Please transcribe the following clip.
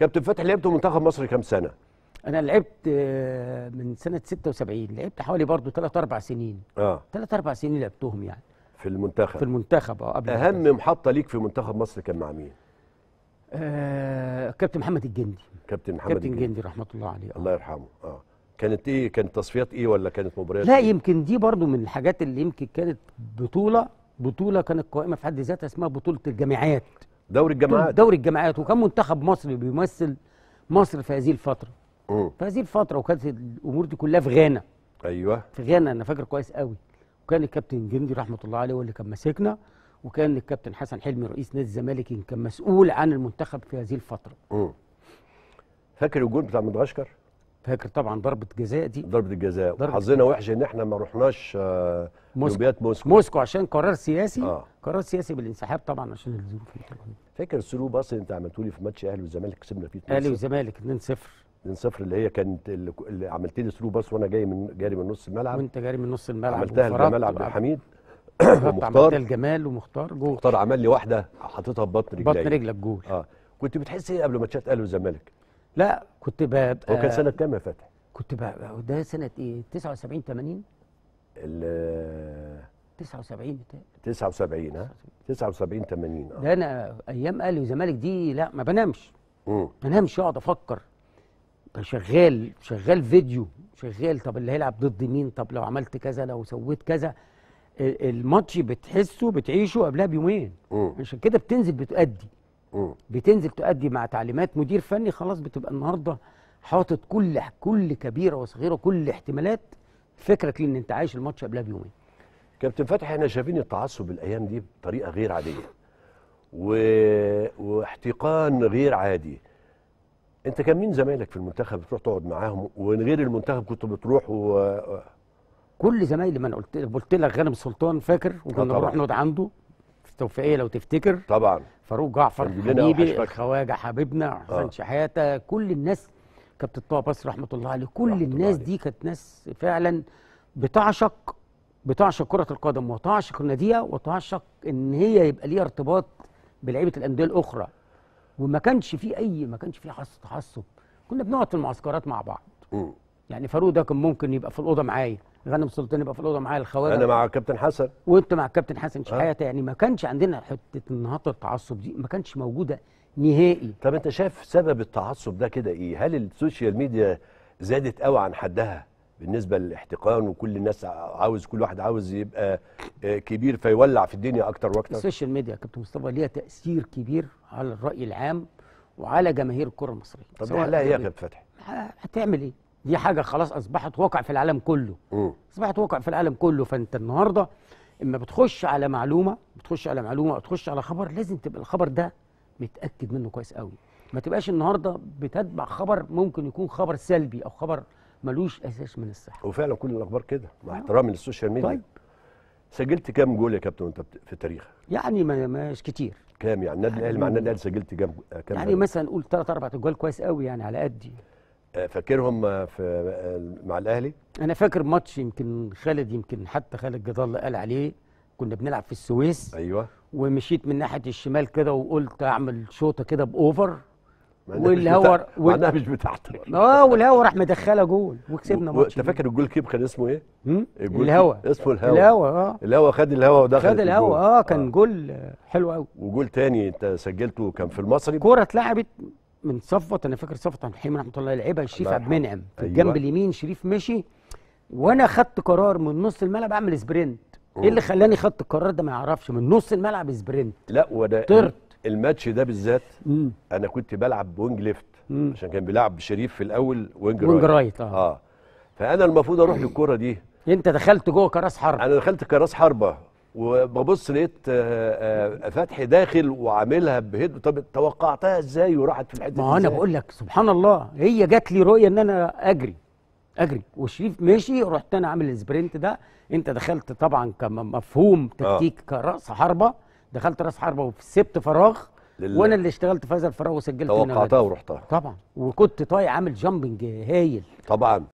كابتن فتحي لعبت منتخب مصر كام سنه؟ انا لعبت آه، من سنه 76 لعبت حوالي برضه 3 4 سنين اه 3 4 سنين لعبتهم يعني في المنتخب في المنتخب اه قبل اهم المنتخب. محطه ليك في منتخب مصر كان مع مين؟ آه كابتن محمد الجندي كابتن محمد كابتن الجندي, الجندي رحمه الله عليه آه. الله يرحمه اه كانت ايه كانت تصفيات ايه ولا كانت مباريات لا إيه؟ يمكن دي برضو من الحاجات اللي يمكن كانت بطوله بطوله كانت قائمه في حد ذاتها اسمها بطوله الجامعات دوري الجامعات دوري الجامعات وكان منتخب مصري بيمثل مصر في هذه الفتره مم. في هذه الفتره وكانت الامور دي كلها في غانا ايوه في غانا انا فاكر كويس قوي وكان الكابتن جندي رحمه الله عليه هو اللي كان ماسكنا وكان الكابتن حسن حلمي رئيس نادي الزمالك كان مسؤول عن المنتخب في هذه الفتره مم. فاكر الجول بتاع مدغشقر فاكر طبعا ضربه جزاء دي ضربه الجزاء حظنا وحش ان احنا ما رحناش آه، موسكو. اولمبياد موسكو موسكو عشان قرار سياسي آه. قرار سياسي بالانسحاب طبعا عشان الظروف فاكر السلو باص اللي انت عملته لي في ماتش اهلي والزمالك كسبنا فيه اهلي والزمالك 2-0 2-0 اللي هي كانت اللي عملت لي سلو باص وانا جاي من جاري من نص الملعب وانت جاري من نص الملعب عملتها لجمال عبد الحميد ومختار عملتها لجمال ومختار جول مختار عمل لي واحده في ببطن رجلي بطن رجلك جول اه كنت بتحس ايه قبل ماتشات اهلي والزمالك؟ لا كنت ببقى هو كان آه، سنه كام يا فتحي؟ كنت بقى ده سنه ايه 79 80 ال 79 79 ها 79 80 اه ده انا ايام اهلي وزمالك دي لا ما بنامش ما بنامش اقعد افكر شغال شغال فيديو شغال طب اللي هيلعب ضد مين طب لو عملت كذا لو سويت كذا الماتش بتحسه بتعيشه قبلها بيومين عشان كده بتنزل بتؤدي بتنزل تؤدي مع تعليمات مدير فني خلاص بتبقى النهارده حاطط كل كل كبيره وصغيره كل احتمالات فكرك ان انت عايش الماتش قبلها بيومين كابتن فتحي احنا شايفين التعصب الايام دي بطريقه غير عاديه و... واحتقان غير عادي انت كان مين زمايلك في المنتخب بتروح تقعد معاهم ومن غير المنتخب كنت بتروح و... كل زمايلي ما انا قلت قلت لك غانم سلطان فاكر وكنا آه، بنروح نقعد عنده توفيقيه لو تفتكر طبعا فاروق جعفر حبيبي خواجه حبيبنا آه. حسن آه. شحاته كل الناس كابتن طه بس رحمه الله عليه كل الناس دي كانت ناس فعلا بتعشق بتعشق كره القدم وتعشق ناديها وتعشق ان هي يبقى ليها ارتباط بلعيبه الانديه الاخرى وما كانش في اي ما كانش في حس تعصب كنا بنقعد في المعسكرات مع بعض م. يعني فاروق ده كان ممكن يبقى في الاوضه معايا غانم سلطان يبقى في الاوضه معايا الخواجه انا مع كابتن حسن وانت مع كابتن حسن شحاته آه. يعني ما كانش عندنا حته النهضه التعصب دي ما كانش موجوده نهائي طب انت شايف سبب التعصب ده كده ايه هل السوشيال ميديا زادت قوي عن حدها بالنسبه للاحتقان وكل الناس عاوز كل واحد عاوز يبقى آه، كبير فيولع في الدنيا اكتر واكتر السوشيال ميديا يا كابتن مصطفى ليها تاثير كبير على الراي العام وعلى جماهير الكره المصريه طب احلاها ايه يا كابتن فتحي هتعمل ايه دي حاجه خلاص اصبحت واقع في العالم كله م. اصبحت واقع في العالم كله فانت النهارده اما بتخش على معلومه بتخش على معلومه او تخش على خبر لازم تبقى الخبر ده متاكد منه كويس قوي ما تبقاش النهارده بتتبع خبر ممكن يكون خبر سلبي او خبر ملوش اساس من الصحه وفعلا كل الاخبار كده مع آه. احترامي للسوشيال ميديا طيب سجلت كام جول يا كابتن وانت في التاريخ يعني مش كتير كام يعني النادي يعني الاهلي مع النادي الاهلي سجلت كام كام يعني مثلا قول ثلاث اربع أجوال كويس قوي يعني على قدي آه، فاكرهم آه، في آه، مع الاهلي انا فاكر ماتش يمكن خالد يمكن حتى خالد جد الله قال عليه كنا بنلعب في السويس ايوه ومشيت من ناحيه الشمال كده وقلت اعمل شوطه كده باوفر والهوا معناها مش بتاعتك اه والهوا راح مدخله جول وكسبنا ماتش انت فاكر الجول كيب كان اسمه ايه؟ الهوا اسمه الهوا الهوا اه الهوا خد الهوا ودخل خد الهوا اه كان آه. جول حلو قوي وجول تاني انت سجلته كان في المصري كوره اتلعبت من صفوت انا فاكر صفوت عبد الحليم رحمه الله لعبها الشريف عبد المنعم في الجنب أيوة. اليمين شريف مشي وانا خدت قرار من نص الملعب اعمل سبرنت ايه اللي خلاني خدت القرار ده ما يعرفش من نص الملعب سبرنت لا وده طرت الماتش ده بالذات مم. انا كنت بلعب وينج ليفت مم. عشان كان بيلعب شريف في الاول وينج رايت وينج رايت اه, آه. فانا المفروض اروح للكوره دي انت دخلت جوه كراس حربه انا دخلت كراس حربه وببص لقيت آه، آه، فتحي داخل وعاملها بهد طب توقعتها ازاي وراحت في الحته ما انا بقول لك سبحان الله هي جات لي رؤيه ان انا اجري اجري وشريف ماشي رحت انا عامل السبرنت ده انت دخلت طبعا كمفهوم آه. تكتيك آه. كراس حربه دخلت راس حربه وسبت فراغ لله. وانا اللي اشتغلت في هذا الفراغ وسجلت توقعتها ورحتها طبعا وكنت طايع عامل جامبنج هايل طبعا